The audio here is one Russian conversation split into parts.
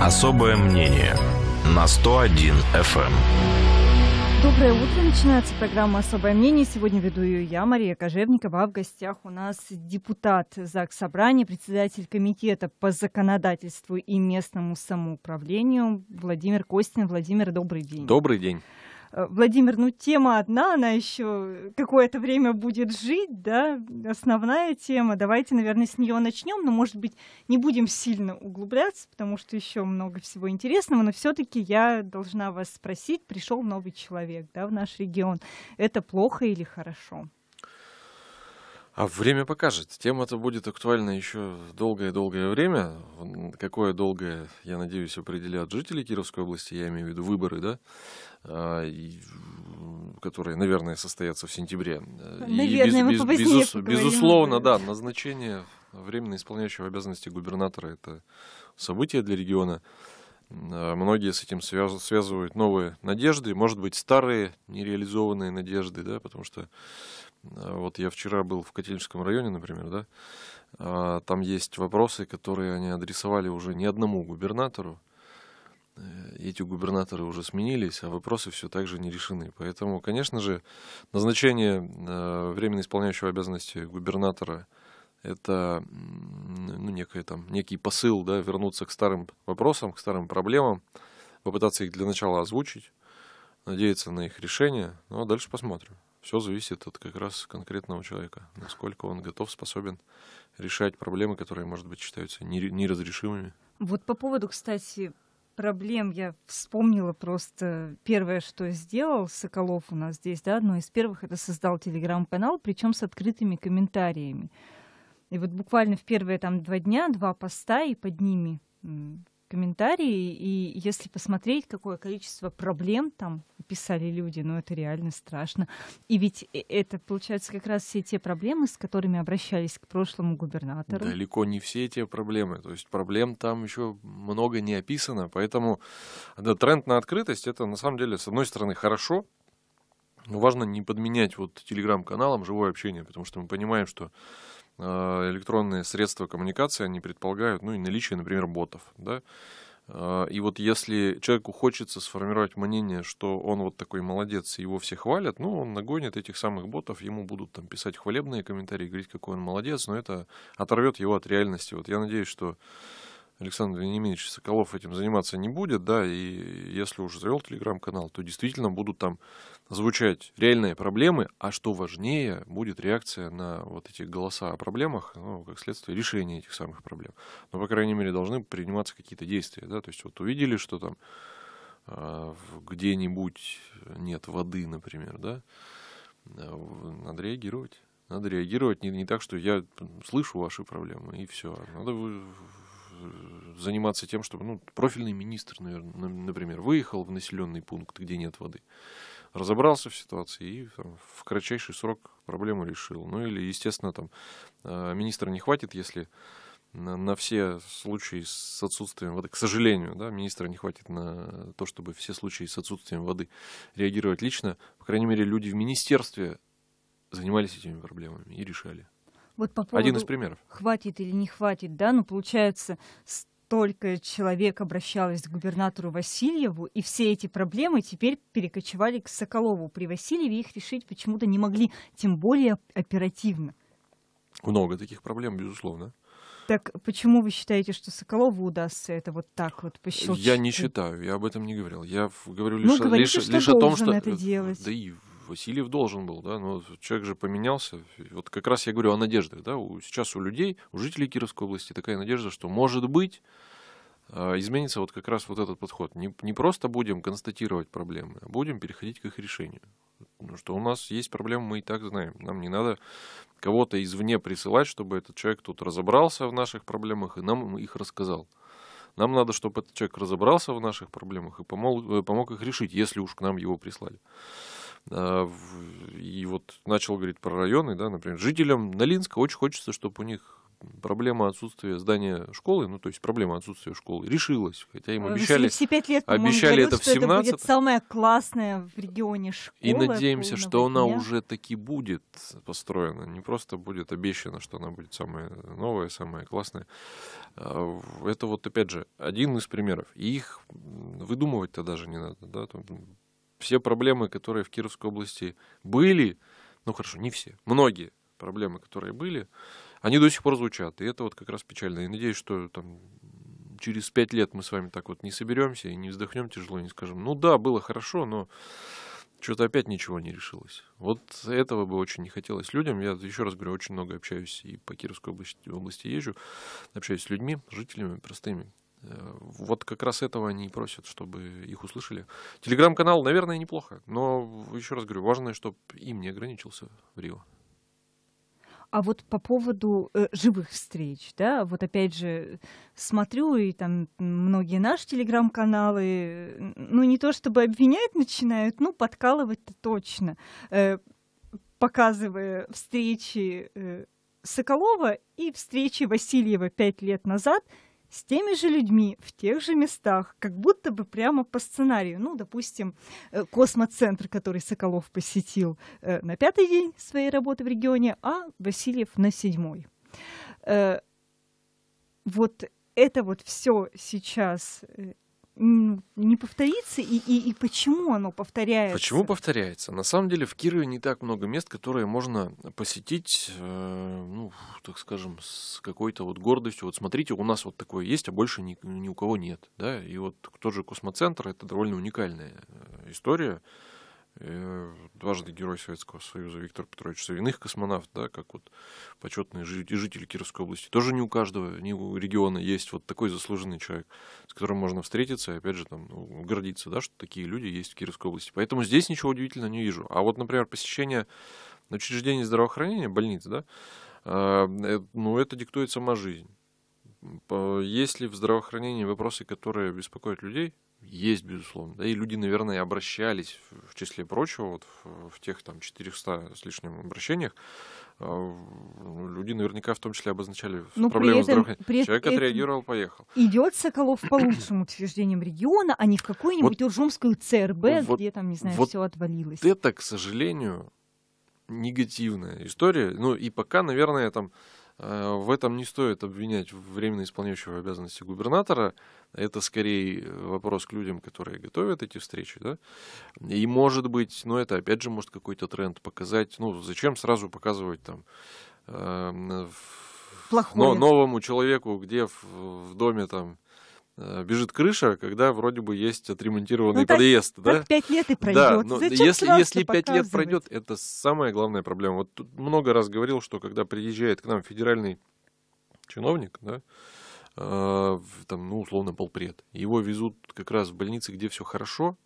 Особое мнение на 101 FM. Эм. Доброе утро. Начинается программа «Особое мнение». Сегодня веду ее я, Мария Кожевникова. А в гостях у нас депутат ЗАГС Собрания, председатель комитета по законодательству и местному самоуправлению Владимир Костин. Владимир, добрый день. Добрый день. Э, Владимир, ну тема одна, она еще какое-то время будет жить, да, основная тема. Давайте, наверное, с нее начнем, но, может быть, не будем сильно углубляться, потому что еще много всего интересного, но все-таки я должна вас спросить, пришел новый человек, да, в наш регион. Это плохо или хорошо? А время покажет. Тема-то будет актуальна еще долгое-долгое время. Какое долгое, я надеюсь, определят жители Кировской области, я имею в виду выборы, да? А, которые, наверное, состоятся в сентябре. Э, наверное, и без, без, безус, безусловно, да, назначение временно исполняющего обязанности губернатора это событие для региона. А многие с этим связывают новые надежды, может быть, старые нереализованные надежды, да, потому что а, вот я вчера был в Котельническом районе, например, да, там есть вопросы, которые они адресовали уже не одному губернатору, Э, эти губернаторы уже сменились, а вопросы все так же не решены. Поэтому, конечно же, назначение э, временно исполняющего обязанности губернатора это ну, некое, там, некий посыл да, вернуться к старым вопросам, к старым проблемам, попытаться их для начала озвучить, надеяться на их решение, ну а дальше посмотрим. Все зависит от как раз конкретного человека, насколько он готов, способен решать проблемы, которые, может быть, считаются неразрешимыми. Вот по поводу, кстати, проблем я вспомнила просто первое, что сделал Соколов у нас здесь, да, одно из первых, это создал телеграм-канал, причем с открытыми комментариями. И вот буквально в первые там два дня, два поста и под ними комментарии, и если посмотреть, какое количество проблем там писали люди, ну это реально страшно. И ведь э, это, получается, как раз все те проблемы, с которыми обращались к прошлому губернатору. Далеко не все те проблемы, то есть проблем там еще много не описано, поэтому да, тренд на открытость, это на самом деле, с одной стороны, хорошо, но важно не подменять вот телеграм-каналом живое общение, потому что мы понимаем, что Э, электронные средства коммуникации, они предполагают, ну, и наличие, например, ботов, да. Э, и вот если человеку хочется сформировать мнение, что он вот такой молодец, и его все хвалят, ну, он нагонит этих самых ботов, ему будут там писать хвалебные комментарии, говорить, какой он молодец, но это оторвет его от реальности. Вот я надеюсь, что Александр Вениаминович Соколов этим заниматься не будет, да, и если уже завел телеграм-канал, то действительно будут там звучать реальные проблемы, а что важнее, будет реакция на вот эти голоса о проблемах, ну, как следствие, решение этих самых проблем. Но, по крайней мере, должны приниматься какие-то действия, да, то есть вот увидели, что там э, где-нибудь нет воды, например, да, а, надо реагировать. Надо реагировать не, не так, что я слышу ваши проблемы, и все. Надо заниматься тем, чтобы, ну, профильный министр, наверное, например, выехал в населенный пункт, где нет воды, разобрался в ситуации и там, в кратчайший срок проблему решил. Ну или, естественно, там а, министра не хватит, если на, на все случаи с отсутствием воды, к сожалению, да, министра не хватит на то, чтобы все случаи с отсутствием воды реагировать лично. По крайней мере, люди в министерстве занимались этими проблемами и решали. Вот по поводу, Один из примеров. Хватит или не хватит, да, ну получается, столько человек обращалась к губернатору Васильеву, и все эти проблемы теперь перекочевали к Соколову. При Васильеве их решить почему-то не могли, тем более оперативно. Много таких проблем, безусловно. Так почему вы считаете, что Соколову удастся это вот так вот по Я не считаю, я об этом не говорил. Я говорю ну, лишь, ну, говорите, лишь, лишь о том, что... это э, делать. Да и Васильев должен был, да, но человек же поменялся. Вот как раз я говорю о надеждах, да, сейчас у людей, у жителей Кировской области такая надежда, что может быть а, изменится вот как раз вот этот подход. Не, не просто будем констатировать проблемы, а будем переходить к их решению. Потому что у нас есть проблемы, мы и так знаем. Нам не надо кого-то извне присылать, чтобы этот человек тут разобрался в наших проблемах и нам их рассказал. Нам надо, чтобы этот человек разобрался в наших проблемах и помог, э, помог их решить, если уж к нам его прислали. А, и вот начал говорить про районы, да, например, жителям Налинска очень хочется, чтобы у них проблема отсутствия здания школы, ну, то есть проблема отсутствия школы, решилась. Хотя им э, обещали, все пять лет, обещали году, это в 17 это будет самая классная в регионе школа. И надеемся, что она уже таки будет построена. Не просто будет обещано, что она будет самая новая, самая классная. А, это вот, опять же, один из примеров. И их выдумывать-то даже не надо. Да? все проблемы, которые в Кировской области были, ну хорошо, не все, многие проблемы, которые были, они до сих пор звучат. И это вот как раз печально. И надеюсь, что там через пять лет мы с вами так вот не соберемся и не вздохнем тяжело, и не скажем, ну да, было хорошо, но что-то опять ничего не решилось. Вот этого бы очень не хотелось людям. Я еще раз говорю, очень много общаюсь и по Кировской области, области езжу, общаюсь с людьми, жителями простыми, Э, вот как раз этого они и просят, чтобы их услышали. Телеграм-канал, наверное, неплохо, но еще раз говорю, важно, чтобы им не ограничился в Рио. А вот по поводу э, живых встреч, да, вот опять же смотрю, и там многие наши телеграм-каналы, э, ну не то чтобы обвинять начинают, ну подкалывать-то точно, э, показывая встречи э, Соколова и встречи Васильева пять лет назад – с теми же людьми в тех же местах, как будто бы прямо по сценарию. Ну, допустим, э, космоцентр, который Соколов посетил э, на пятый день своей работы в регионе, а Васильев на седьмой. Э, вот это вот все сейчас не повторится и, и, и почему оно повторяется? Почему повторяется? На самом деле в Кирове не так много мест, которые можно посетить, э, ну, так скажем, с какой-то вот гордостью. Вот смотрите, у нас вот такое есть, а больше ни, ни у кого нет. Да? И вот тот же космоцентр — это довольно уникальная э, история. Э, дважды Герой Советского Союза Виктор Петрович Савиных, космонавт, да, как вот почетный житель, Кировской области. Тоже не у каждого, не у региона есть вот такой заслуженный человек, с которым можно встретиться и, опять же, там, ну, гордиться, да, что такие люди есть в Кировской области. Поэтому здесь ничего удивительного не вижу. А вот, например, посещение учреждений здравоохранения, больниц, да, э, э ну, это диктует сама жизнь. Есть ли в здравоохранении вопросы, которые беспокоят людей, есть, безусловно. Да, и люди, наверное, обращались, в числе прочего, вот в, в тех там 400 с лишним обращениях, а, люди наверняка в том числе обозначали Но проблему при здравоохранения. Человек этом отреагировал, поехал. Идет Соколов по лучшим учреждениям региона, а не в какую-нибудь вот, Уржумскую ЦРБ, вот, где там, не знаю, вот все отвалилось. Это, к сожалению, негативная история. Ну и пока, наверное, там Э, в этом не стоит обвинять временно исполняющего обязанности губернатора. Это скорее э, вопрос к людям, которые готовят эти встречи. Да? И может быть, но ну, это опять же может какой-то тренд показать. Ну, зачем сразу показывать там э, но, новому человеку, где в, в доме там Э, бежит крыша, когда вроде бы есть отремонтированный ну, так, подъезд, так, да? Пять лет и пройдет. Да, но Зачем если, если 5 лет пройдет, это самая главная проблема. Вот тут много раз говорил, что когда приезжает к нам федеральный чиновник, да, э, там, ну, условно, полпред, его везут как раз в больницы, где все хорошо,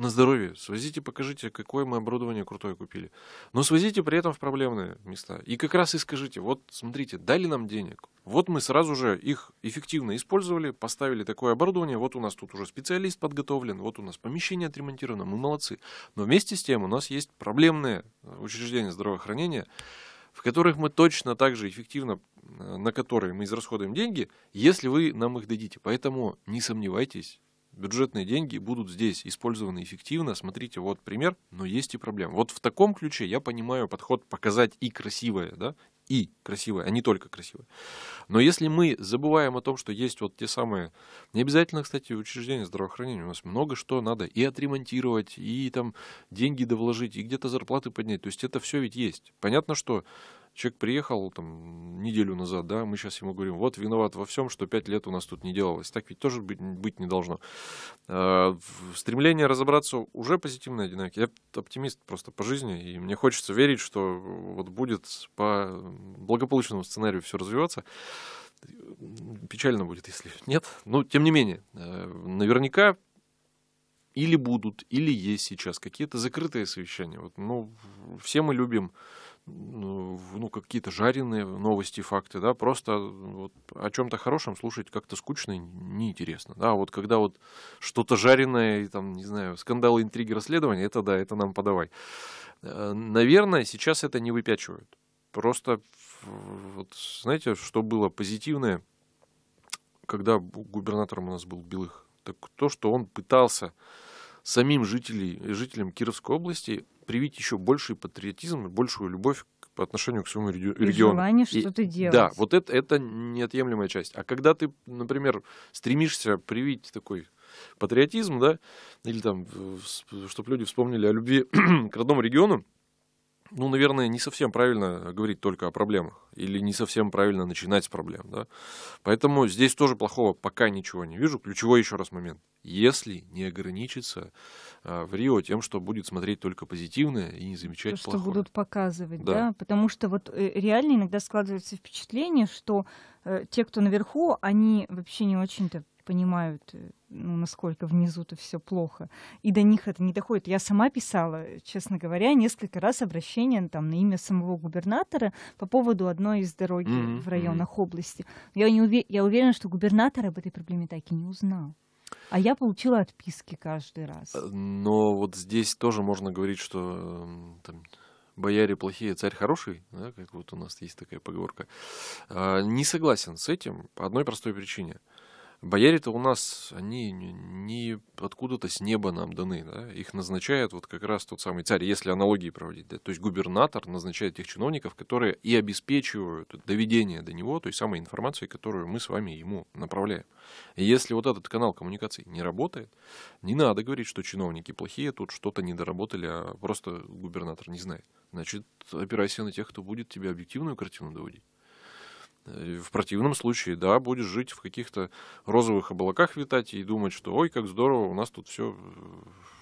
на здоровье. Свозите, покажите, какое мы оборудование крутое купили. Но свозите при этом в проблемные места. И как раз и скажите, вот смотрите, дали нам денег. Вот мы сразу же их эффективно использовали, поставили такое оборудование, вот у нас тут уже специалист подготовлен, вот у нас помещение отремонтировано, мы молодцы. Но вместе с тем у нас есть проблемные э, учреждения здравоохранения, в которых мы точно так же эффективно, э, на которые мы израсходуем деньги, если вы нам их дадите. Поэтому не сомневайтесь, бюджетные деньги будут здесь использованы эффективно. Смотрите, вот пример, но есть и проблемы. Вот в таком ключе я понимаю подход показать и красивое, да, и красивое, а не только красивое. Но если мы забываем о том, что есть вот те самые, не обязательно, кстати, учреждения здравоохранения, у нас много что надо и отремонтировать, и там деньги довложить, и где-то зарплаты поднять, то есть это все ведь есть. Понятно, что Человек приехал там неделю назад, да, мы сейчас ему говорим, вот виноват во всем, что пять лет у нас тут не делалось. Так ведь тоже быть, быть не должно. Э, стремление разобраться уже позитивная динамика. Я оптимист просто по жизни, и мне хочется верить, что вот будет по благополучному сценарию все развиваться. Печально будет, если нет. Но, тем не менее, э, наверняка или будут, или есть сейчас какие-то закрытые совещания. Вот, ну, все мы любим ну, ну, какие-то жареные новости, факты, да, просто вот о чем-то хорошем слушать как-то скучно и неинтересно, да, вот когда вот что-то жареное, там, не знаю, скандалы, интриги, расследования, это да, это нам подавай. Э, наверное, сейчас это не выпячивают, просто, вот, знаете, что было позитивное, когда губернатором у нас был Белых, так то, что он пытался самим жителей, жителям Кировской области привить еще больший патриотизм, большую любовь по отношению к своему региону. И желание что-то делать. Да, вот это, это неотъемлемая часть. А когда ты, например, стремишься привить такой патриотизм, да, или там, чтобы люди вспомнили о любви к родному региону, ну, наверное, не совсем правильно говорить только о проблемах или не совсем правильно начинать с проблем, да. Поэтому здесь тоже плохого пока ничего не вижу. Ключевой еще раз момент. Если не ограничиться а, в Рио тем, что будет смотреть только позитивное и не замечать То, плохое. Что будут показывать, да. да. Потому что вот э, реально иногда складывается впечатление, что э, те, кто наверху, они вообще не очень-то понимают, э, ну, насколько внизу-то все плохо. И до них это не доходит. Я сама писала, честно говоря, несколько раз обращение там, на имя самого губернатора по поводу одной из дороги mm-hmm. в районах mm-hmm. области. Я, не уве- я уверена, что губернатор об этой проблеме так и не узнал. А я получила отписки каждый раз. Э, но вот здесь тоже можно говорить, что эм, там, бояре плохие, царь хороший, да, как вот у нас есть такая поговорка. А, не согласен с этим по одной простой причине. Бояре-то у нас, они не откуда-то с неба нам даны, да? их назначает вот как раз тот самый царь, если аналогии проводить, да? то есть губернатор назначает тех чиновников, которые и обеспечивают доведение до него той самой информации, которую мы с вами ему направляем. И если вот этот канал коммуникации не работает, не надо говорить, что чиновники плохие, тут что-то не доработали, а просто губернатор не знает. Значит, опирайся на тех, кто будет тебе объективную картину доводить. В противном случае, да, будешь жить в каких-то розовых облаках витать и думать, что ой, как здорово, у нас тут все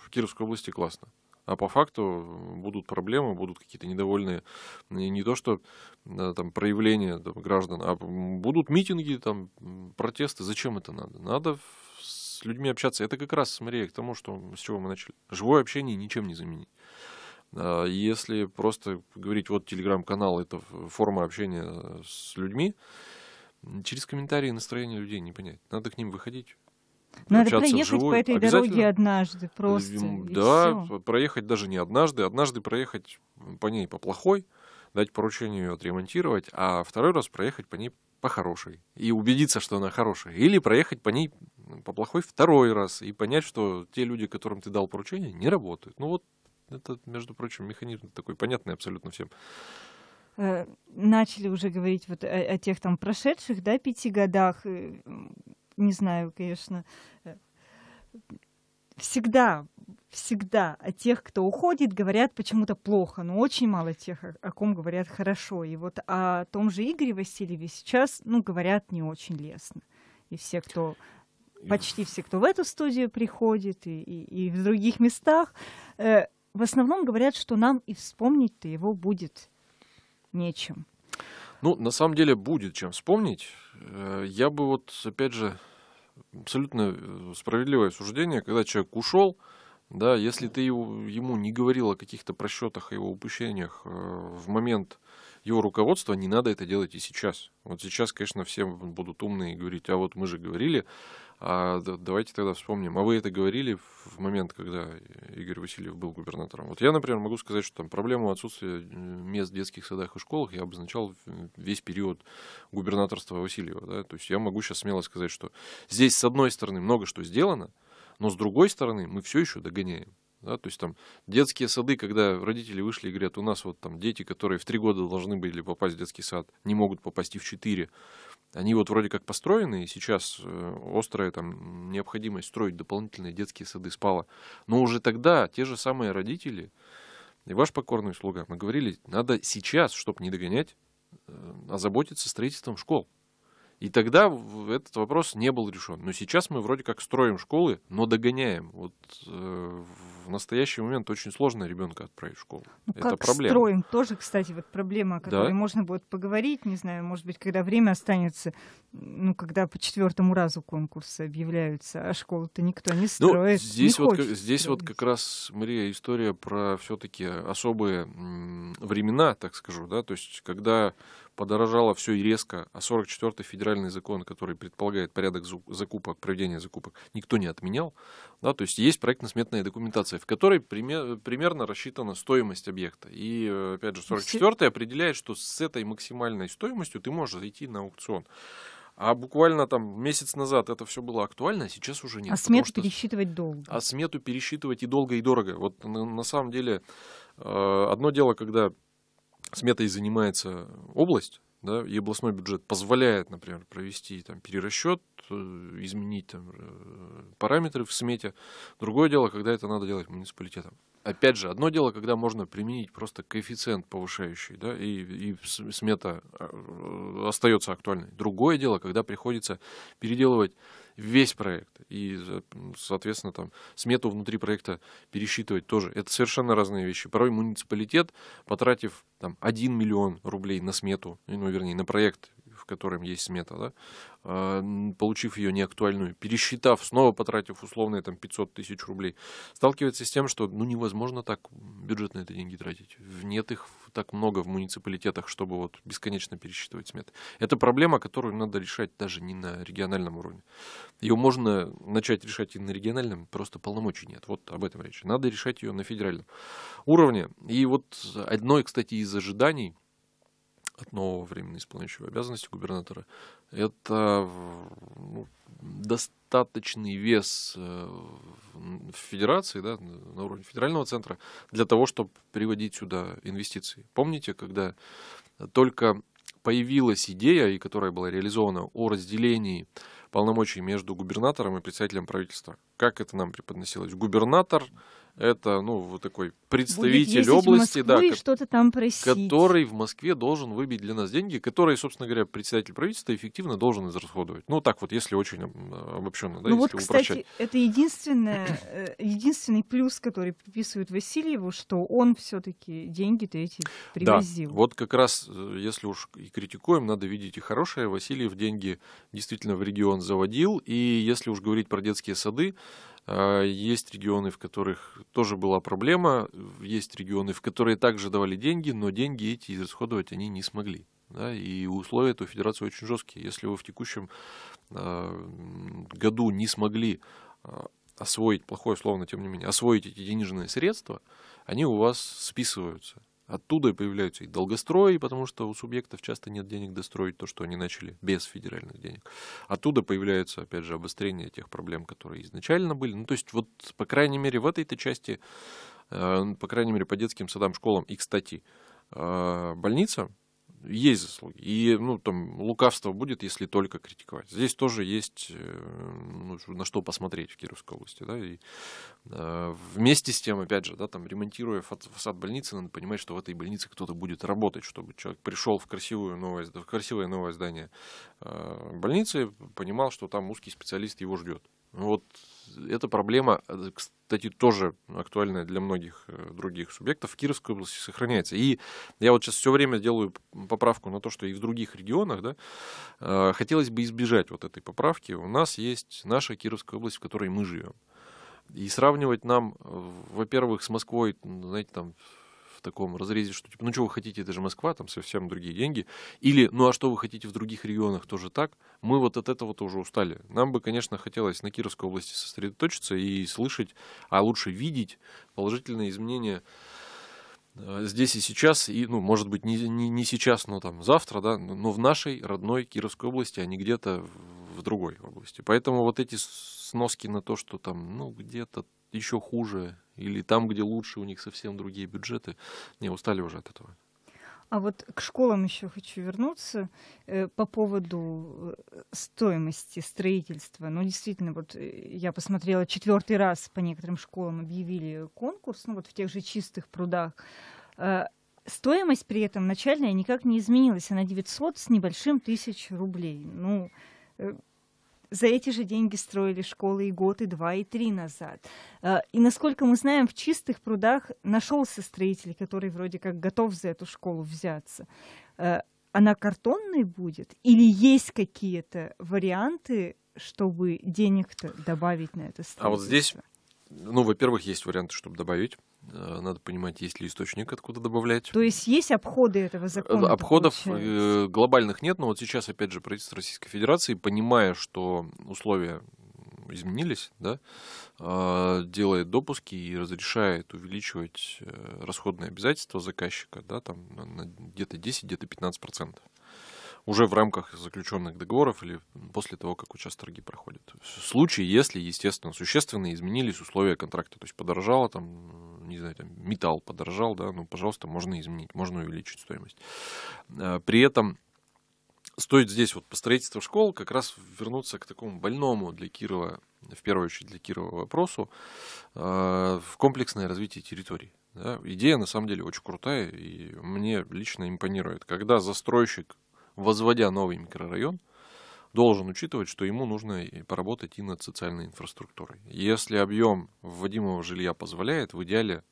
в Кировской области классно. А по факту будут проблемы, будут какие-то недовольные, и не то что там проявления там, граждан, а будут митинги, там, протесты. Зачем это надо? Надо с людьми общаться. Это как раз, смотри, к тому, что, с чего мы начали. Живое общение ничем не заменить. А если просто говорить, вот телеграм-канал, это форма общения с людьми, через комментарии настроение людей не понять. Надо к ним выходить. Надо проехать по этой дороге однажды просто. Да, проехать даже не однажды, однажды проехать по ней по плохой, дать поручение ее отремонтировать, а второй раз проехать по ней по хорошей и убедиться, что она хорошая. Или проехать по ней по плохой второй раз и понять, что те люди, которым ты дал поручение, не работают. Ну вот это, между прочим, механизм такой понятный абсолютно всем э, начали уже говорить вот о, о тех там прошедших, да, пяти годах, э, не знаю, конечно, э, всегда, всегда о тех, кто уходит, говорят почему-то плохо, но очень мало тех, о, о ком говорят хорошо. И вот о том же Игоре Васильеве сейчас, ну, говорят не очень лестно. И все, кто почти все, кто в эту студию приходит и, и, и в других местах, э, в основном говорят, что нам и вспомнить-то его будет нечем. Ну, на самом деле будет чем вспомнить. Э, я бы вот, опять же, абсолютно э, справедливое суждение, когда человек ушел, да, если ты ему не говорил о каких-то просчетах и его упущениях э, в момент его руководства, не надо это делать и сейчас. Вот сейчас, конечно, все будут умные и говорить, а вот мы же говорили, а давайте тогда вспомним. А вы это говорили в момент, когда Игорь Васильев был губернатором? Вот я, например, могу сказать, что там проблему отсутствия э, мест в детских садах и школах я обозначал весь период губернаторства Васильева. Да? То есть я могу сейчас смело сказать, что здесь, с одной стороны, много что сделано, но с другой стороны, мы все еще догоняем. Да, то есть там детские сады, когда родители вышли и говорят, у нас вот там дети, которые в три года должны были попасть в детский сад, не могут попасть и в четыре. Они вот вроде как построены, и сейчас э, острая там необходимость строить дополнительные детские сады спала. Но уже тогда те же самые родители и ваш покорный слуга, мы говорили, надо сейчас, чтобы не догонять, э, озаботиться строительством школ. И тогда этот вопрос не был решен. Но сейчас мы вроде как строим школы, но догоняем. Вот э, в настоящий момент очень сложно ребенка отправить в школу. Ну, Это как проблема. Строим тоже, кстати, вот проблема, о которой да? можно будет поговорить. Не знаю, может быть, когда время останется, ну, когда по четвертому разу конкурсы объявляются, а школу-то никто не ну, строит. Ну, здесь не вот, как, здесь вот как раз, Мария, история про все-таки особые времена, так скажу, да, то есть когда подорожало все резко, а 44-й федеральный закон, который предполагает порядок закупок, проведения закупок, никто не отменял. Да, то есть есть проектно-сметная документация, в которой пример, примерно рассчитана стоимость объекта. И, э, опять же, 44-й определяет, что с этой максимальной стоимостью ты можешь зайти на аукцион. А буквально там месяц назад это все было актуально, а сейчас уже нет. А смету что... пересчитывать долго. А смету пересчитывать и долго, и дорого. Вот на, на самом деле э, одно дело, когда сметой занимается область, да, и областной бюджет позволяет, например, провести там, перерасчет, э, изменить там, э, параметры в смете. Другое дело, когда это надо делать муниципалитетом. Опять же, одно дело, когда можно применить просто коэффициент повышающий, да, и, и смета э, остается актуальной. Другое дело, когда приходится переделывать весь проект. И, соответственно, там смету внутри проекта пересчитывать тоже. Это совершенно разные вещи. Порой муниципалитет, потратив там 1 миллион рублей на смету, ну, вернее, на проект которым есть смета, да, э, получив ее неактуальную, пересчитав, снова потратив условные там 500 тысяч рублей, сталкивается с тем, что ну невозможно так бюджетные эти деньги тратить. Нет их так много в муниципалитетах, чтобы вот бесконечно пересчитывать сметы. Это проблема, которую надо решать даже не на региональном уровне. Ее можно начать решать и на региональном, просто полномочий нет. Вот об этом речь. Надо решать ее на федеральном уровне. И вот одно, кстати, из ожиданий от нового временно исполняющего обязанности губернатора, это ну, достаточный вес э, в федерации, да, на уровне федерального центра, для того, чтобы приводить сюда инвестиции. Помните, когда только появилась идея, и которая была реализована о разделении полномочий между губернатором и представителем правительства. Как это нам преподносилось? Губернатор это, ну, вот такой представитель области, да, что-то там просить. который в Москве должен выбить для нас деньги, которые, собственно говоря, председатель правительства эффективно должен израсходовать. Ну, так вот, если очень обобщенно, да, ну, если вот, упрощать. кстати, это единственное, э, единственный плюс, который приписывают Васильеву, что он все-таки деньги-то эти привозил. Да, вот как раз, э, если уж и критикуем, надо видеть и хорошее. Васильев деньги действительно в регион заводил, и если уж говорить про детские сады, а, есть регионы, в которых тоже была проблема, есть регионы, в которые также давали деньги, но деньги эти израсходовать они не смогли. Да, и условия этой федерации очень жесткие. Если вы в текущем э, году не смогли э, освоить, плохое слово словно, тем не менее, освоить эти денежные средства, они у вас списываются. Оттуда появляются и долгострои, потому что у субъектов часто нет денег достроить то, что они начали без федеральных денег. Оттуда появляется, опять же, обострение тех проблем, которые изначально были. Ну, то есть, вот, по крайней мере, в этой-то части, э, по крайней мере, по детским садам, школам и, кстати, э, больница есть заслуги. И, ну, там, лукавство будет, если только критиковать. Здесь тоже есть э, ну, на что посмотреть в Кировской области, да, и э, вместе с тем, опять же, да, там, ремонтируя фасад больницы, надо понимать, что в этой больнице кто-то будет работать, чтобы человек пришел в, красивую новое, в красивое новое здание э, больницы, понимал, что там узкий специалист его ждет. Ну, вот эта проблема, э, кстати, тоже актуальная для многих э, других субъектов в Кировской области сохраняется. И я вот сейчас все время делаю поправку на то, что и в других регионах, да, э, хотелось бы избежать вот этой поправки. У нас есть наша Кировская область, в которой мы живем. И сравнивать нам, во-первых, с Москвой, знаете, там таком разрезе, что типа, ну что вы хотите, это же Москва, там совсем другие деньги. Или, ну а что вы хотите в других регионах, тоже так. Мы вот от этого тоже устали. Нам бы, конечно, хотелось на Кировской области сосредоточиться и слышать, а лучше видеть положительные изменения э, здесь и сейчас, и, ну, может быть, не, не, не сейчас, но там завтра, да, но в нашей родной Кировской области, а не где-то в другой области. Поэтому вот эти сноски на то, что там, ну, где-то еще хуже, или там, где лучше, у них совсем другие бюджеты. Не, устали уже от этого. А вот к школам еще хочу вернуться э, по поводу э, стоимости строительства. Ну, действительно, вот э, я посмотрела четвертый раз по некоторым школам объявили конкурс, ну вот в тех же чистых прудах. стоимость при этом начальная никак не изменилась, она 900 с небольшим тысяч рублей. Ну, за эти же деньги строили школы и год, и два, и три назад. А, и насколько мы знаем, в чистых прудах нашелся строитель, который вроде как готов за эту школу взяться. А, она картонной будет? Или есть какие-то варианты, чтобы денег-то добавить на это строительство? А вот здесь, ну, во-первых, есть варианты, чтобы добавить. Э, надо понимать, есть ли источник, откуда добавлять. То есть есть обходы этого закона? Обходов э, получается? глобальных нет, но вот сейчас, опять же, правительство Российской Федерации, понимая, что условия изменились, да, э, делает допуски и разрешает увеличивать расходные обязательства заказчика да, там, где-то 10, где-то 15 процентов уже в рамках заключенных договоров или после того, как участок проходят. проходит. В случае, если, естественно, существенно изменились условия контракта, то есть подорожало там, не знаю, там, металл подорожал, да, ну, пожалуйста, можно изменить, можно увеличить стоимость. Э, при этом стоит здесь вот по строительству школ как раз вернуться к такому больному для Кирова, в первую очередь для Кирова вопросу, э, в комплексное развитие территории. Да, идея на самом деле очень крутая, и мне лично импонирует. Когда застройщик возводя новый микрорайон, должен учитывать, что ему нужно поработать и над социальной инфраструктурой. Если объем вводимого жилья позволяет, в идеале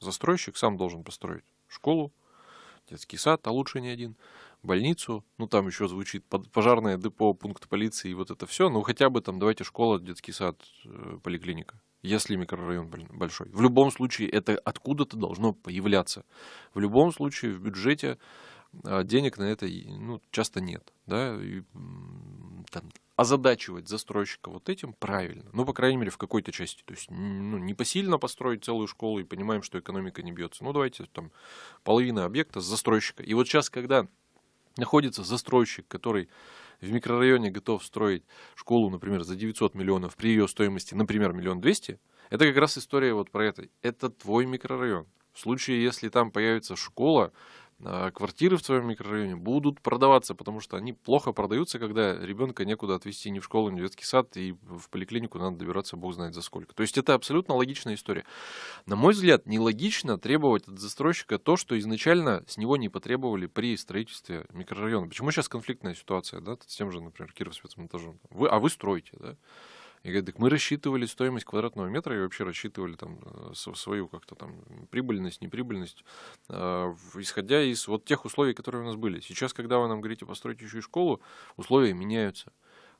застройщик сам должен построить школу, детский сад, а лучше не один, больницу, ну там еще звучит пожарное депо, пункт полиции и вот это все, ну хотя бы там давайте школа, детский сад, э, поликлиника, если микрорайон большой. В любом случае это откуда-то должно появляться. В любом случае в бюджете а денег на это ну, часто нет. Да? И, там, озадачивать застройщика вот этим правильно. Ну, по крайней мере, в какой-то части. То есть ну, не посильно построить целую школу и понимаем, что экономика не бьется. Ну, давайте там половина объекта с застройщика. И вот сейчас, когда находится застройщик, который в микрорайоне готов строить школу, например, за 900 миллионов при ее стоимости, например, миллион двести, это как раз история вот про это. Это твой микрорайон. В случае, если там появится школа, а, квартиры в твоем микрорайоне будут продаваться, потому что они плохо продаются, когда ребенка некуда отвезти ни в школу, ни в детский сад, и в поликлинику надо добираться бог знает за сколько. То есть это абсолютно логичная история. На мой взгляд, нелогично требовать от застройщика то, что изначально с него не потребовали при строительстве микрорайона. Почему сейчас конфликтная ситуация, да, с тем же, например, Кировсветмонтажом? Вы, а вы строите, да? И говорит, так мы рассчитывали стоимость квадратного метра и вообще рассчитывали там э, свою как-то там прибыльность, неприбыльность, а, исходя из вот тех условий, которые у нас были. Сейчас, когда вы нам говорите построить еще и школу, условия меняются.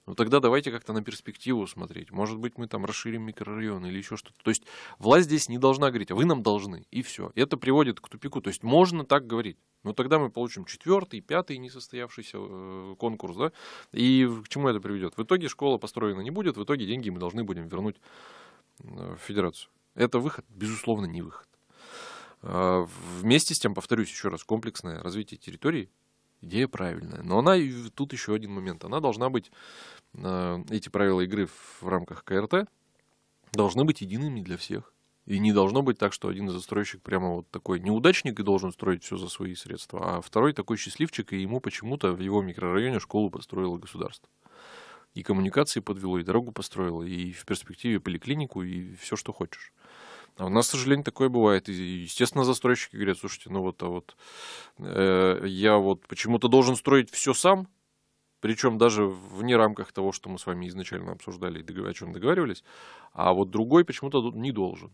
Ну тогда давайте как-то на перспективу смотреть. Может быть, мы там расширим микрорайон или еще что-то. То есть власть здесь не должна говорить, а вы нам должны, и все. Это приводит к тупику. То есть можно так говорить. Но тогда мы получим четвертый, пятый несостоявшийся э, конкурс, да? И к чему это приведет? В итоге школа построена не будет, в итоге деньги мы должны будем вернуть э, в федерацию. Это выход? Безусловно, не выход. А, вместе с тем, повторюсь еще раз, комплексное развитие территории идея правильная. Но она, тут еще один момент, она должна быть, э, эти правила игры в рамках КРТ должны быть едиными для всех. И не должно быть так, что один застройщик прямо вот такой неудачник и должен строить все за свои средства, а второй такой счастливчик, и ему почему-то в его микрорайоне школу построило государство. И коммуникации подвело, и дорогу построило, и в перспективе поликлинику, и все, что хочешь. А у нас, к сожалению, такое бывает. И, естественно, застройщики говорят, слушайте, ну вот, а вот э, я вот почему-то должен строить все сам, причем даже вне рамках того, что мы с вами изначально обсуждали и о чем договаривались, а вот другой почему-то не должен.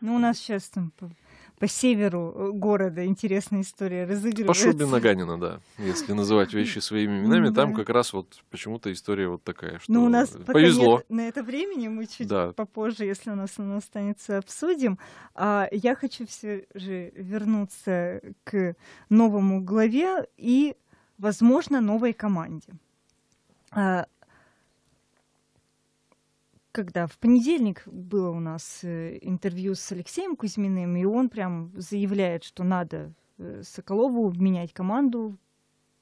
Ну, у нас сейчас там по северу э, города интересная история разыгрывается. По шубе Наганина, да. Если называть вещи своими именами, ну там как раз вот почему-то история вот такая, что Но ну, у нас повезло. Нет, на это времени мы чуть да. попозже, если у нас оно останется, обсудим. А я хочу все же вернуться к новому главе и, возможно, новой команде. А, когда в понедельник было у нас э, интервью с Алексеем Кузьминым, и он прям заявляет, что надо э, Соколову менять команду,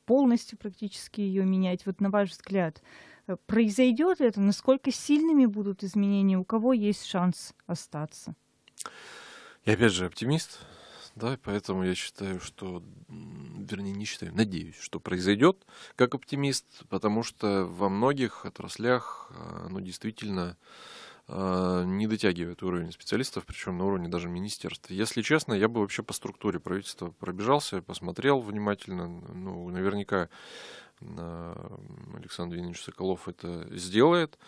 полностью практически ее менять. Вот на ваш взгляд, э, произойдет ли это? Насколько сильными будут изменения? У кого есть шанс остаться? Я опять же оптимист. Да, поэтому я считаю, что, вернее, не считаю, надеюсь, что произойдет, как оптимист, потому что во многих отраслях, а, ну, действительно, а, не дотягивает уровень специалистов, причем на уровне даже министерства. Если честно, я бы вообще по структуре правительства пробежался, посмотрел внимательно. Ну, наверняка а, Александр Евгеньевич Соколов это сделает.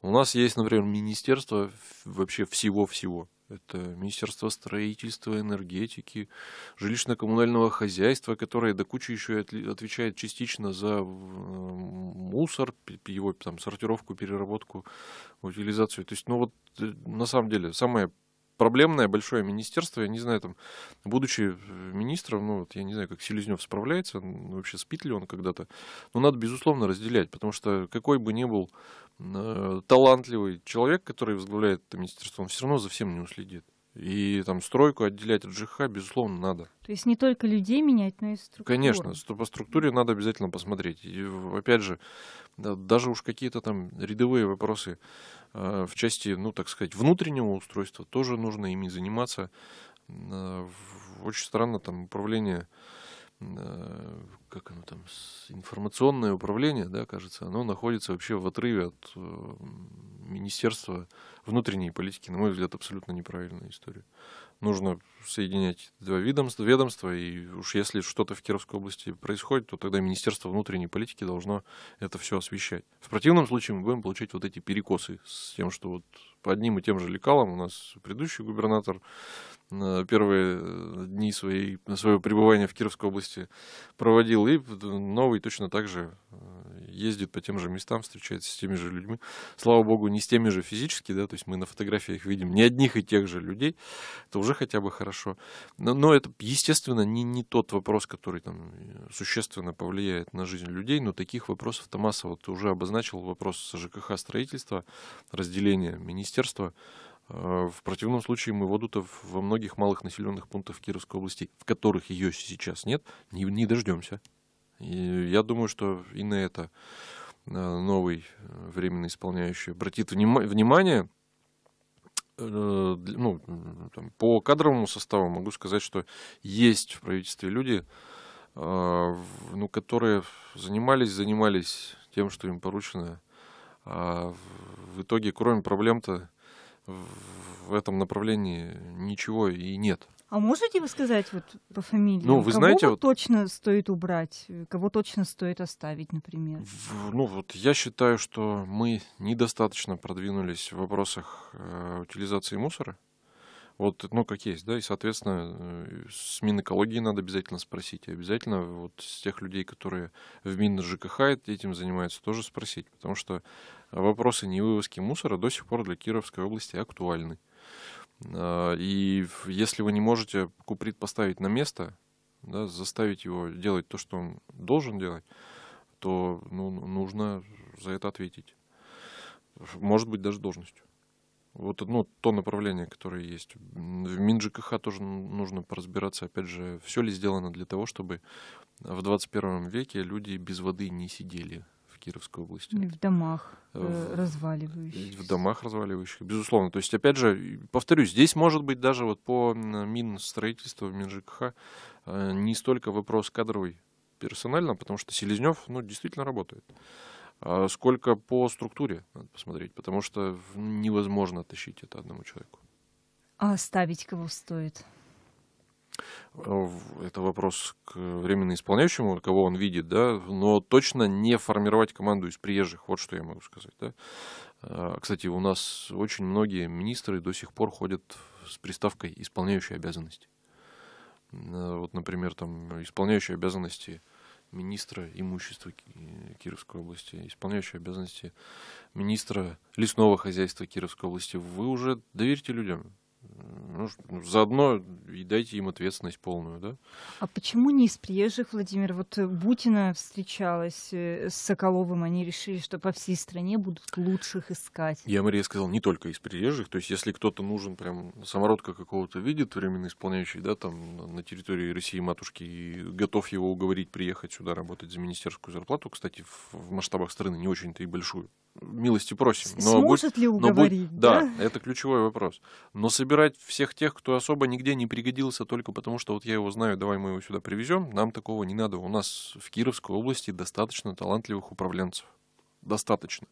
У нас есть, например, министерство вообще всего-всего это Министерство строительства, энергетики, жилищно-коммунального хозяйства, которое до кучи еще и отвечает частично за э, мусор, его там сортировку, переработку, утилизацию. То есть, ну вот э, на самом деле самое проблемное большое министерство. Я не знаю, там, будучи э, министром, ну, вот я не знаю, как Селезнев справляется, ну, вообще спит ли он когда-то. Но надо, безусловно, разделять, потому что какой бы ни был э, талантливый человек, который возглавляет это министерство, он все равно за всем не уследит. И там стройку отделять от ЖКХ, безусловно, надо. То есть не только людей менять, но и структуру. Конечно, по структуре надо обязательно посмотреть. И, опять же, даже уж какие-то там рядовые вопросы э, в части, ну, так сказать, внутреннего устройства тоже нужно ими заниматься. Э, очень странно там управление э, как оно там, информационное управление, да, кажется, оно находится вообще в отрыве от э, Министерства внутренней политики. На мой взгляд, абсолютно неправильная история. Нужно соединять два ведомства, ведомства, и уж если что-то в Кировской области происходит, то тогда Министерство внутренней политики должно это все освещать. В противном случае мы будем получать вот эти перекосы с тем, что вот по одним и тем же лекалам у нас предыдущий губернатор на э, первые э, дни своей, на своего пребывания в Кировской области проводил купил, и новый точно так же э, ездит по тем же местам, встречается с теми же людьми. Слава богу, не с теми же физически, да, то есть мы на фотографиях видим не одних и тех же людей, это уже хотя бы хорошо. Но, но это, естественно, не, не тот вопрос, который там э, существенно повлияет на жизнь людей, но таких вопросов Томаса вот уже обозначил вопрос с ЖКХ строительства, разделения министерства. Э, в противном случае мы воду-то во многих малых населенных пунктах Кировской области, в которых ее сейчас нет, не, не дождемся. И я думаю, что и на это э, новый э, временно исполняющий обратит вним, внимание. Ну, там, по кадровому составу могу сказать, что есть в правительстве люди, ну, которые занимались, занимались тем, что им поручено. А в итоге, кроме проблем-то, в этом направлении ничего и нет. А можете вы сказать вот по фамилии? Ну, вы кого знаете, вот точно стоит убрать, кого точно стоит оставить, например? В, ну вот я считаю, что мы недостаточно продвинулись в вопросах э, утилизации мусора. Вот, ну, как есть, да, и, соответственно, э, с Минэкологии надо обязательно спросить, и обязательно вот с тех людей, которые в Мин ЖКХ этим занимаются, тоже спросить, потому что а вопросы невывозки мусора до сих пор для Кировской области актуальны. А, и если вы не можете куприт поставить на место, да, заставить его делать то, что он должен делать, то ну, нужно за это ответить. Может быть, даже должностью. Вот одно ну, то направление, которое есть. В МинЖКХ тоже нужно поразбираться, опять же, все ли сделано для того, чтобы в 21 веке люди без воды не сидели. Кировской области. И в домах э, в, разваливающихся. В домах разваливающихся безусловно. То есть, опять же, повторюсь, здесь может быть даже вот по Минстроительству, МинЖКХ э, не столько вопрос кадровый персонально, потому что Селезнев, ну, действительно работает. А сколько по структуре, надо посмотреть, потому что невозможно тащить это одному человеку. А оставить кого стоит? это вопрос к временно исполняющему, кого он видит, да, но точно не формировать команду из приезжих, вот что я могу сказать, да. А, кстати, у нас очень многие министры до сих пор ходят с приставкой «исполняющие обязанности». А, вот, например, там исполняющие обязанности министра имущества Кировской области, исполняющие обязанности министра лесного хозяйства Кировской области, вы уже доверите людям, ну, ну, заодно и дайте им ответственность полную, да? А почему не из приезжих, Владимир? Вот э, Бутина встречалась э, с Соколовым, они решили, что по всей стране будут лучших искать. Я, Мария, сказал, не только из приезжих. То есть, если кто-то нужен, прям самородка какого-то видит, временно исполняющий, да, там на территории России матушки, и готов его уговорить приехать сюда работать за министерскую зарплату, кстати, в масштабах страны не очень-то и большую, милости просим. Но Сможет будь, ли уговорить? Но будь, да? да, это ключевой вопрос. Но собирать всех тех, кто особо нигде не пригодился, только потому что вот я его знаю, давай мы его сюда привезем, нам такого не надо. У нас в Кировской области достаточно талантливых управленцев. Достаточно.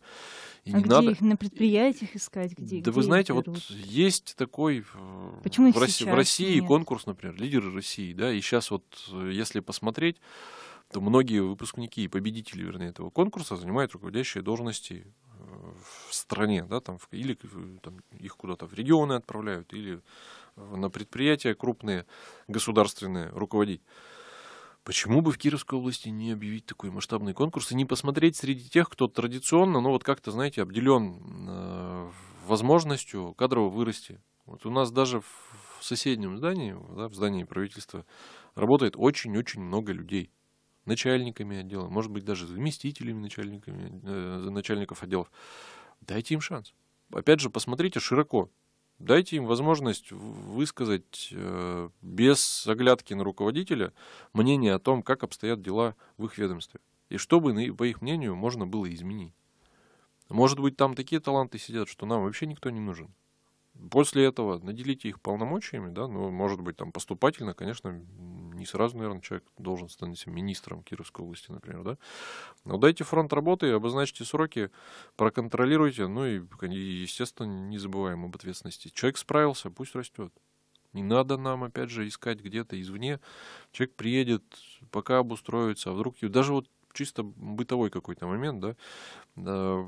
И а не где надо... их на предприятиях искать? Где, да где вы знаете, вот есть такой Почему в, России, в России нет? конкурс, например, лидеры России, да, и сейчас вот, э, если посмотреть, то многие выпускники и победители, вернее, этого конкурса занимают руководящие должности э, в стране, да, там, или э, там, их куда-то в регионы отправляют, или на предприятия крупные государственные руководить. Почему бы в Кировской области не объявить такой масштабный конкурс и не посмотреть среди тех, кто традиционно, ну вот как-то, знаете, обделен э, возможностью кадрово вырасти? Вот у нас даже в соседнем здании, да, в здании правительства, работает очень-очень много людей начальниками отдела, может быть, даже заместителями начальниками, э, начальников отделов. Дайте им шанс. Опять же, посмотрите широко. Дайте им возможность высказать э, без оглядки на руководителя мнение о том, как обстоят дела в их ведомстве. И что бы, по их мнению, можно было изменить. Может быть, там такие таланты сидят, что нам вообще никто не нужен. После этого наделите их полномочиями, да, но ну, может быть, там поступательно, конечно, не сразу, наверное, человек должен становиться министром Кировской области, например, да. Но дайте фронт работы, обозначьте сроки, проконтролируйте, ну и, естественно, не забываем об ответственности. Человек справился, пусть растет. Не надо нам, опять же, искать где-то извне. Человек приедет, пока обустроится, а вдруг... Даже вот чисто бытовой какой-то момент, да,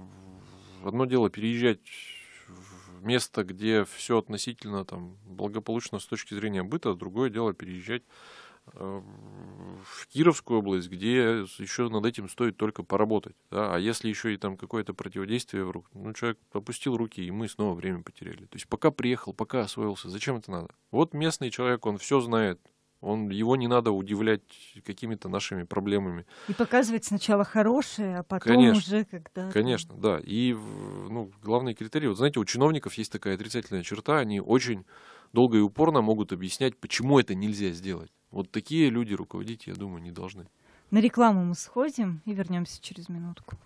одно дело переезжать место, где все относительно там, благополучно с точки зрения быта, другое дело переезжать э, в Кировскую область, где еще над этим стоит только поработать. Да? А если еще и там какое-то противодействие в рук, ну, человек опустил руки, и мы снова время потеряли. То есть пока приехал, пока освоился, зачем это надо? Вот местный человек, он все знает, он, его не надо удивлять какими-то нашими проблемами. И показывать сначала хорошее, а потом конечно, уже когда... Конечно, да. И ну, главный критерий, вот знаете, у чиновников есть такая отрицательная черта, они очень долго и упорно могут объяснять, почему это нельзя сделать. Вот такие люди руководить, я думаю, не должны. На рекламу мы сходим и вернемся через минутку.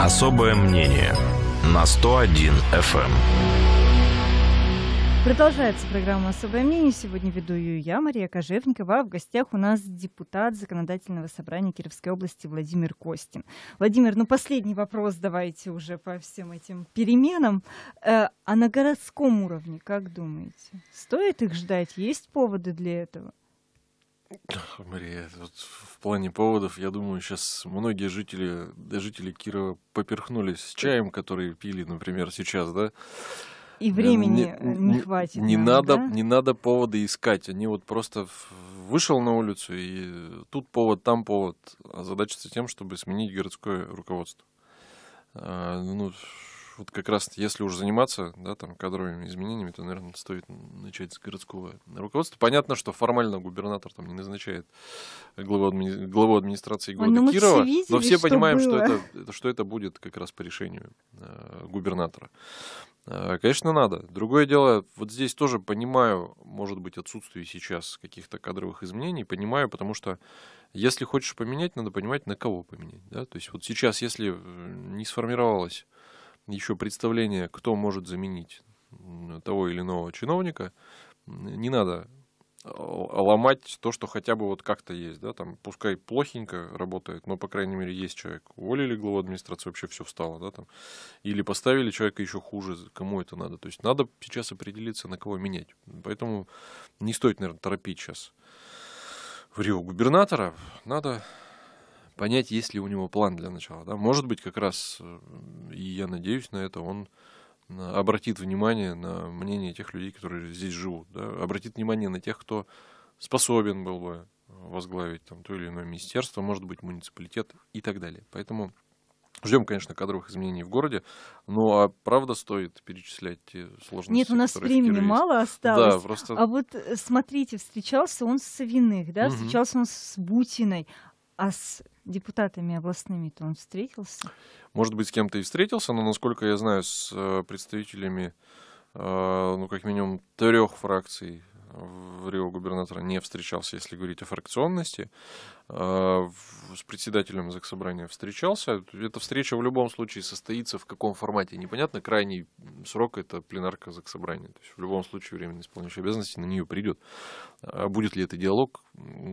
Особое мнение на 101 FM. Продолжается программа «Особое мнение». Сегодня веду ее я, Мария Кожевникова. А в гостях у нас депутат Законодательного собрания Кировской области Владимир Костин. Владимир, ну последний вопрос давайте уже по всем этим переменам. Э, а на городском уровне, как думаете, стоит их ждать? Есть поводы для этого? Мария, вот в плане поводов, я думаю, сейчас многие жители, жители Кирова поперхнулись чаем, который пили, например, сейчас, да, и ну, времени э, не, не хватит. Не, нам, надо, да? не надо повода искать. Они вот просто вышел на улицу, и тут повод, там повод. А задача с тем, чтобы сменить городское руководство. А, ну, вот как раз, если уж заниматься, да, там, кадровыми изменениями, то, наверное, стоит начать с городского руководства. Понятно, что формально губернатор там не назначает главу, адми... главу администрации города ну но Кирова, видели, но все что понимаем, что это, что это будет как раз по решению э, губернатора. Э, конечно, надо. Другое дело, вот здесь тоже понимаю, может быть, отсутствие сейчас каких-то кадровых изменений, понимаю, потому что если хочешь поменять, надо понимать, на кого поменять. Да? То есть вот сейчас, если э, не сформировалось еще представление, кто может заменить того или иного чиновника, не надо а, а, ломать то, что хотя бы вот как-то есть, да, там, пускай плохенько работает, но, по крайней мере, есть человек. Уволили главу администрации, вообще все встало, да, там. Или поставили человека еще хуже, кому это надо. То есть надо сейчас определиться, на кого менять. Поэтому не стоит, наверное, торопить сейчас в Рио губернатора. Надо понять, есть ли у него план для начала. Да? Может быть, как раз, э, и я надеюсь на это, он э, обратит внимание на мнение тех людей, которые здесь живут, да? обратит внимание на тех, кто способен был бы возглавить там, то или иное министерство, может быть, муниципалитет и так далее. Поэтому Ждем, конечно, кадровых изменений в городе, Ну а правда стоит перечислять те э, сложности. Нет, у нас времени мало осталось. Да, просто... А вот смотрите, встречался он с Савиных, да, угу. встречался он с Бутиной, а с депутатами областными-то он встретился? Может быть, с кем-то и встретился, но, насколько я знаю, с э, представителями, э, ну, как минимум, трех фракций в Рио губернатора не встречался, если говорить о фракционности. Э, с председателем Заксобрания встречался. Эта встреча в любом случае состоится в каком формате, непонятно. Крайний срок — это пленарка Заксобрания. То есть в любом случае временно исполняющий обязанности на нее придет. А будет ли это диалог,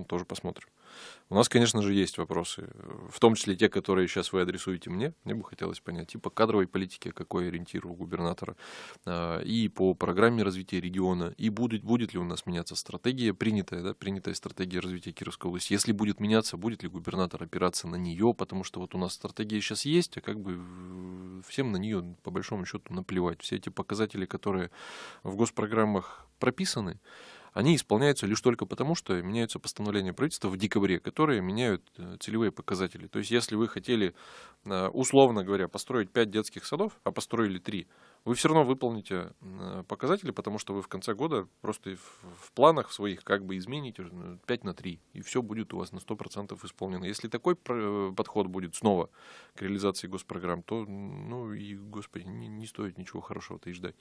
тоже посмотрим. У нас, конечно же, есть вопросы, в том числе те, которые сейчас вы адресуете мне. Мне бы хотелось понять и по кадровой политике, какой ориентир у губернатора, а, и по программе развития региона, и будет, будет ли у нас меняться стратегия, принятая, да, принятая стратегия развития Кировской области. Если будет меняться, будет ли губернатор опираться на нее, потому что вот у нас стратегия сейчас есть, а как бы э, всем на нее, по большому счету, наплевать. Все эти показатели, которые в госпрограммах прописаны, они исполняются лишь только потому, что меняются постановления правительства в декабре, которые меняют э, целевые показатели. То есть, если вы хотели, э, условно говоря, построить 5 детских садов, а построили 3, вы все равно выполните э, показатели, потому что вы в конце года просто в планах своих как бы измените 5 ну, на 3, и все будет у вас на 100% исполнено. Если такой э, подход будет снова к реализации госпрограмм, то, ну и, господи, не, не стоит ничего хорошего-то и ждать.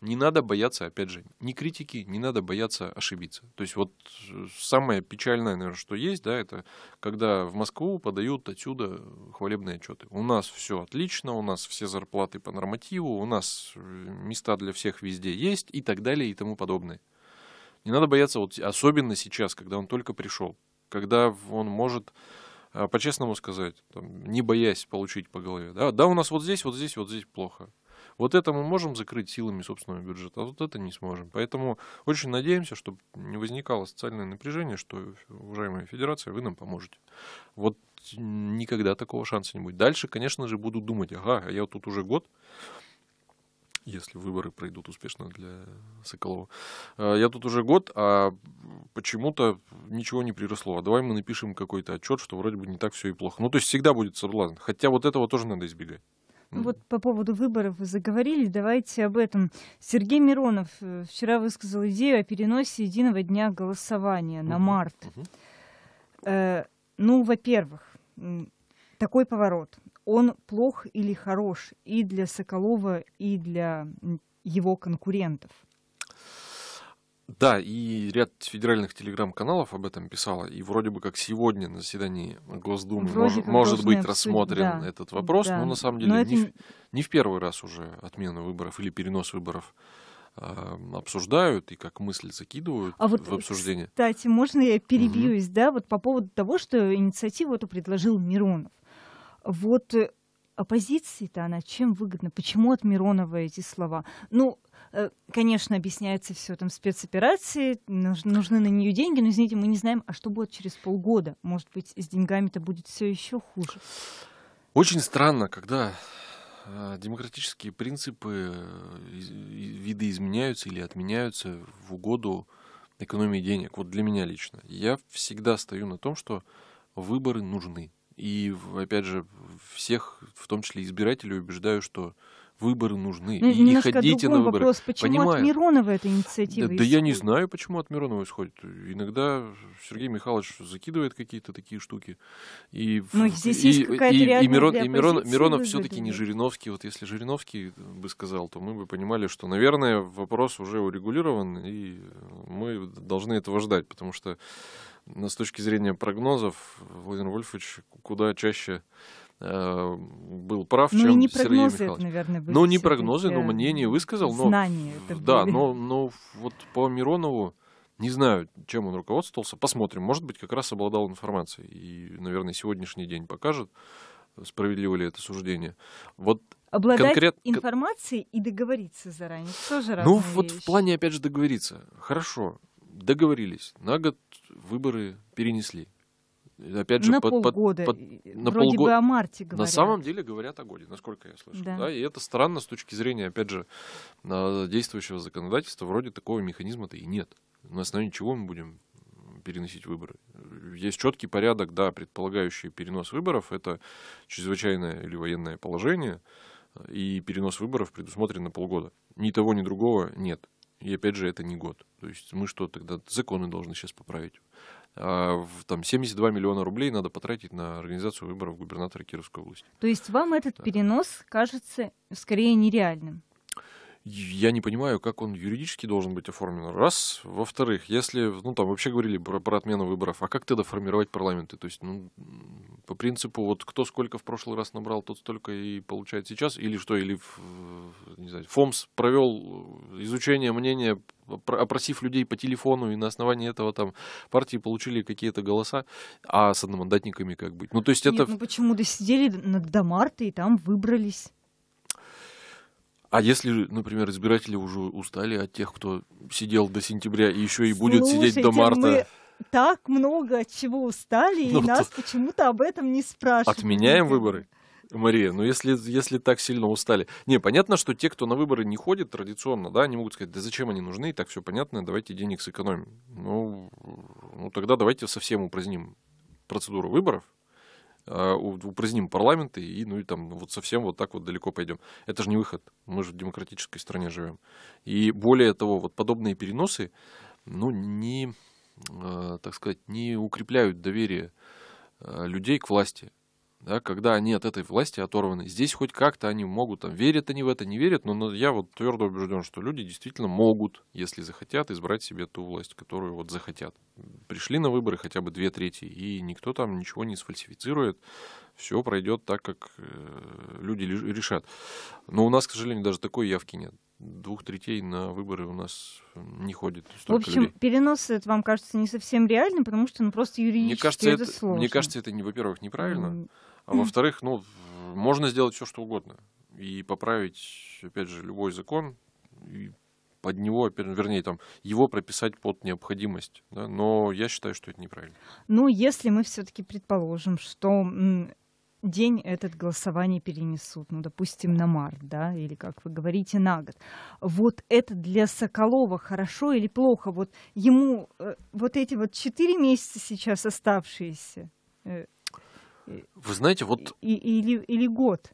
Не надо бояться, опять же, ни критики, не надо бояться ошибиться. То есть вот э, самое печальное, наверное, что есть, да, это когда в Москву подают отсюда хвалебные отчеты. У нас все отлично, у нас все зарплаты по нормативу, у нас Э, места для всех везде есть и так далее и тому подобное. Не надо бояться, вот, особенно сейчас, когда он только пришел, когда он может а, по-честному сказать, там, не боясь получить по голове. Да, да, у нас вот здесь, вот здесь, вот здесь плохо. Вот это мы можем закрыть силами собственного бюджета, а вот это не сможем. Поэтому очень надеемся, чтобы не возникало социальное напряжение, что, уважаемая федерация, вы нам поможете. Вот никогда такого шанса не будет. Дальше, конечно же, буду думать, ага, а я вот тут уже год, если выборы пройдут успешно для Соколова. А, я тут уже год, а почему-то ничего не приросло. А давай мы напишем какой-то отчет, что вроде бы не так все и плохо. Ну, то есть всегда будет соблазн. Хотя вот этого тоже надо избегать. Ну, вот по поводу выборов вы заговорили, давайте об этом. Сергей Миронов э, вчера высказал идею о переносе единого дня голосования mm-hmm. на март. mm Э, ну, во-первых, такой поворот он плох или хорош и для Соколова, и для его конкурентов. Да, и ряд федеральных телеграм-каналов об этом писала, и вроде бы как сегодня на заседании Госдумы мож, может быть обсудить, рассмотрен да, этот вопрос, да. но на самом деле это... не, в, не в первый раз уже отмена выборов или перенос выборов эм, обсуждают и как мысль закидывают а вот, в э, обсуждение. Кстати, можно я перебьюсь, угу. да, вот по поводу того, что инициативу эту предложил Миронов. Вот э, оппозиции-то она чем выгодна? Почему от Миронова эти слова? Ну, э, конечно, объясняется все там спецоперации, нужны на нее деньги, но, извините, мы не знаем, а что будет через полгода? Может быть, с деньгами-то будет все еще хуже? Очень странно, когда э, демократические принципы, виды изменяются или отменяются в угоду экономии денег. Вот для меня лично. Я всегда стою на том, что выборы нужны. И, опять же, всех, в том числе избирателей, убеждаю, что выборы нужны. Ну, и ходите на выборы. Вопрос. Почему Понимаю. от Миронова эта инициатива? Да, да я не знаю, почему от Миронова исходит. Иногда Сергей Михайлович закидывает какие-то такие штуки. И, Но ну, здесь и, есть какая-то и, и, Мирон, и Мирон, Миронов все-таки не Жириновский. Вот если Жириновский бы сказал, то мы бы понимали, что, наверное, вопрос уже урегулирован, и мы должны этого ждать, потому что с точки зрения прогнозов Владимир Вольфович куда чаще э, был прав, ну, чем не Сергей прогнозы, Сергей Михайлович. Это, наверное, были ну, не прогнозы, но э, мнение высказал. Но, это да, но, но вот по Миронову не знаю, чем он руководствовался. Посмотрим. Может быть, как раз обладал информацией. И, наверное, сегодняшний день покажет, справедливо ли это суждение. Вот Обладать конкрет... информацией и договориться заранее. Тоже ну, вот вещи. в плане, опять же, договориться. Хорошо договорились. На год выборы перенесли. Опять же, на под, полгода. Под, под, на Вроде полгода. бы о марте говорят. На самом деле говорят о годе, насколько я слышал. Да. Да? И это странно с точки зрения, опять же, действующего законодательства. Вроде такого механизма-то и нет. На основании чего мы будем переносить выборы. Есть четкий порядок, да, предполагающий перенос выборов. Это чрезвычайное или военное положение, и перенос выборов предусмотрен на полгода. Ни того, ни другого нет. И опять же, это не год. То есть мы что тогда? Законы должны сейчас поправить. А, в, там 72 миллиона рублей надо потратить на организацию выборов губернатора Кировской области. То есть вам этот да. перенос кажется скорее нереальным? я не понимаю, как он юридически должен быть оформлен. Раз. Во-вторых, если, ну, там вообще говорили про, про отмену выборов, а как тогда формировать парламенты? То есть, ну, по принципу, вот кто сколько в прошлый раз набрал, тот столько и получает сейчас, или что, или, не знаю, ФОМС провел изучение мнения, опросив людей по телефону, и на основании этого там партии получили какие-то голоса, а с одномандатниками как быть? Ну, то есть Нет, это... ну почему досидели до марта и там выбрались? А если, например, избиратели уже устали от тех, кто сидел до сентября и еще и будет сидеть до марта? Мы так много от чего устали, ну, и нас почему-то об этом не спрашивают. Отменяем выборы? Мария, ну если, если так сильно устали. Не, понятно, что те, кто на выборы не ходит традиционно, да, они могут сказать, да зачем они нужны, и так все понятно, давайте денег сэкономим. Ну, ну тогда давайте совсем упраздним процедуру выборов, а, упраздним парламенты и, ну, и там вот совсем вот так вот далеко пойдем. Это же не выход. Мы же в демократической стране живем. И более того, вот подобные переносы, ну, не, а, так сказать, не укрепляют доверие а, людей к власти да, когда они от этой власти оторваны. Здесь хоть как-то они могут, там, верят они в это, не верят, но, я вот твердо убежден, что люди действительно могут, если захотят, избрать себе ту власть, которую вот захотят. Пришли на выборы хотя бы две трети, и никто там ничего не сфальсифицирует, все пройдет так, как э, люди решат. Но у нас, к сожалению, даже такой явки нет. Двух третей на выборы у нас не ходит. В общем, людей. перенос это вам кажется не совсем реальным, потому что ну, просто юридически мне кажется, это, это сложно. Мне кажется, это, во-первых, неправильно, mm. а во-вторых, ну, можно сделать все, что угодно. И поправить, опять же, любой закон, и под него, вернее, там, его прописать под необходимость. Да? Но я считаю, что это неправильно. Ну, если мы все-таки предположим, что день этот голосование перенесут, ну, допустим, на март, да, или, как вы говорите, на год. Вот это для Соколова хорошо или плохо? Вот ему э, вот эти вот четыре месяца сейчас оставшиеся? Э, э, вы знаете, вот... И, или, или год?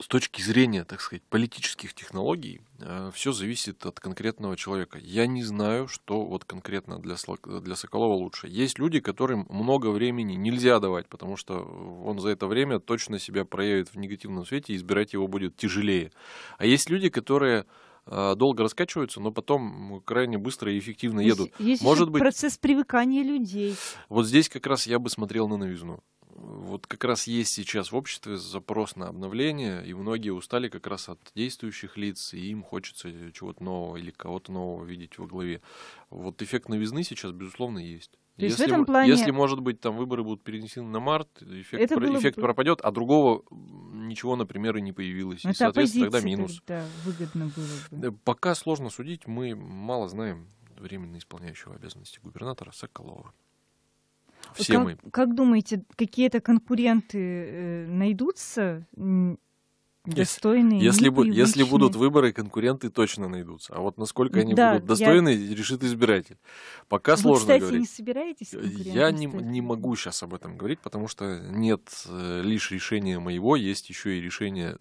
с точки зрения, так сказать, политических технологий, э, все зависит от конкретного человека. Я не знаю, что вот конкретно для, для Соколова лучше. Есть люди, которым много времени нельзя давать, потому что он за это время точно себя проявит в негативном свете, и избирать его будет тяжелее. А есть люди, которые э, долго раскачиваются, но потом крайне быстро и эффективно едут. Есть, есть Может быть процесс привыкания людей. Вот здесь как раз я бы смотрел на новизну вот как раз есть сейчас в обществе запрос на обновление, и многие устали как раз от действующих лиц, и им хочется чего-то нового или кого-то нового видеть во главе. Вот эффект новизны сейчас, безусловно, есть. То если, в этом плане... если, может быть, там выборы будут перенесены на март, эффект, это про... было... эффект пропадет, а другого ничего, например, и не появилось. Это и, соответственно, тогда минус. Да, выгодно было бы. Э, пока сложно судить, мы мало знаем временно исполняющего обязанности губернатора Соколова. Все как, мы. Как думаете, какие-то конкуренты э, найдутся? достойные. Если, бу- если будут выборы, конкуренты точно найдутся. А вот насколько они да, будут достойны, я... решит избиратель. Пока Вы, сложно кстати, говорить. не собираетесь Я не, не могу сейчас об этом говорить, потому что нет э, лишь решения моего, есть еще и решение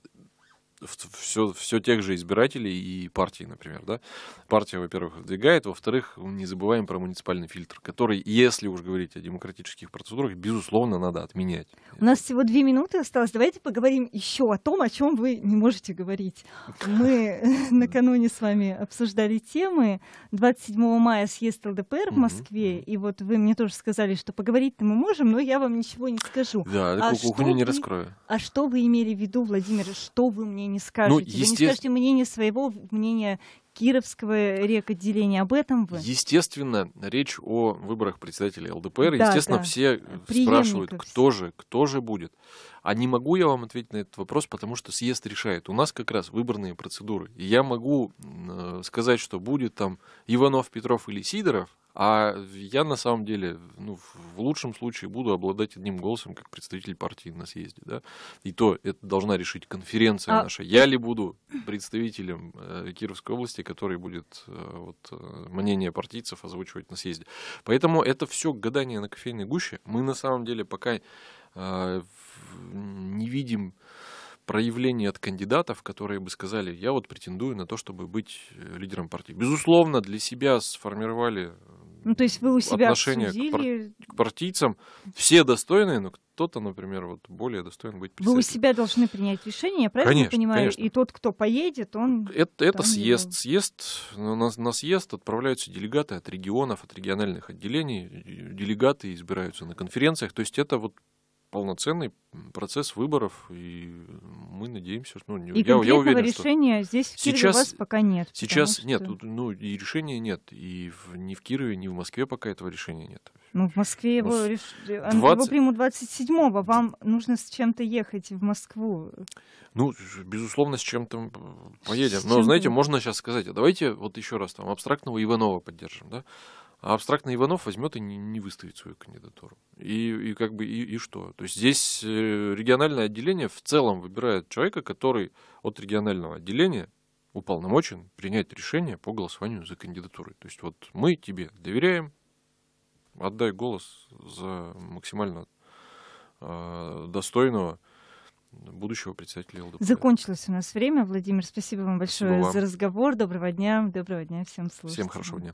все, все тех же избирателей и партии, например, да. Партия, во-первых, выдвигает, во-вторых, не забываем про муниципальный фильтр, который, если уж говорить о демократических процедурах, безусловно, надо отменять. У нас всего две минуты осталось. Давайте поговорим еще о том, о чем вы не можете говорить. Мы накануне с вами обсуждали темы. 27 мая съезд ЛДПР в Москве, и вот вы мне тоже сказали, что поговорить-то мы можем, но я вам ничего не скажу. Да, а кухню не раскрою. А что вы имели в виду, Владимир, что вы мне не ну, скажете. Ну, есте... Вы не скажете мнение своего, мнения Кировского рекотделения. Об этом вы? Естественно, речь о выборах председателя ЛДПР. Да, Естественно, да. все э, Приемников спрашивают, кто все. же, кто же будет. А не могу я вам ответить на этот вопрос, потому что съезд решает. У нас как раз выборные процедуры. И я могу э, сказать, что будет там Иванов, Петров или Сидоров, а я на самом деле, ну, в лучшем случае буду обладать одним голосом, как представитель партии на съезде, да. И то это должна решить конференция а... наша. Я ли буду представителем э, Кировской области, который будет э, вот, э, мнение партийцев озвучивать на съезде. Поэтому это все гадание на кофейной гуще. Мы на самом деле пока э, не видим проявлений от кандидатов, которые бы сказали, я вот претендую на то, чтобы быть э, лидером партии. Безусловно, для себя сформировали э, ну, то есть вы у себя отношение обсудили... к, пар- партийцам. Все достойные, но кто-то, например, вот более достоин быть председателем. Вы у себя должны принять решение, я правильно конечно, понимаю? Конечно. И тот, кто поедет, он... Это, это съезд. Его... Съезд ну, на, на съезд отправляются делегаты от регионов, от региональных отделений. Делегаты избираются на конференциях. То есть это вот полноценный процесс выборов, и мы надеемся, что... Ну, и я, я уверен, решения что... здесь в Кирове сейчас, у вас пока нет. Сейчас что... нет, ну и решения нет, и в, ни в Кирове, ни в Москве пока этого решения нет. Ну, в Москве его, ну, 20... его примут 27-го, вам нужно с чем-то ехать в Москву. Ну, безусловно, с чем-то поедем. С чем Но, знаете, можно сейчас сказать, а давайте вот еще раз там абстрактного Иванова поддержим, да? А абстрактный Иванов возьмет и не, не выставит свою кандидатуру. И, и как бы и, и что? То есть здесь э, региональное отделение в целом выбирает человека, который от регионального отделения уполномочен принять решение по голосованию за кандидатурой. То есть вот мы тебе доверяем, отдай голос за максимально э, достойного будущего председателя ЛДПР. Закончилось у нас время. Владимир, спасибо вам большое Спасибо вам. за разговор. Доброго дня. Доброго дня всем слушателям. Всем хорошего дня.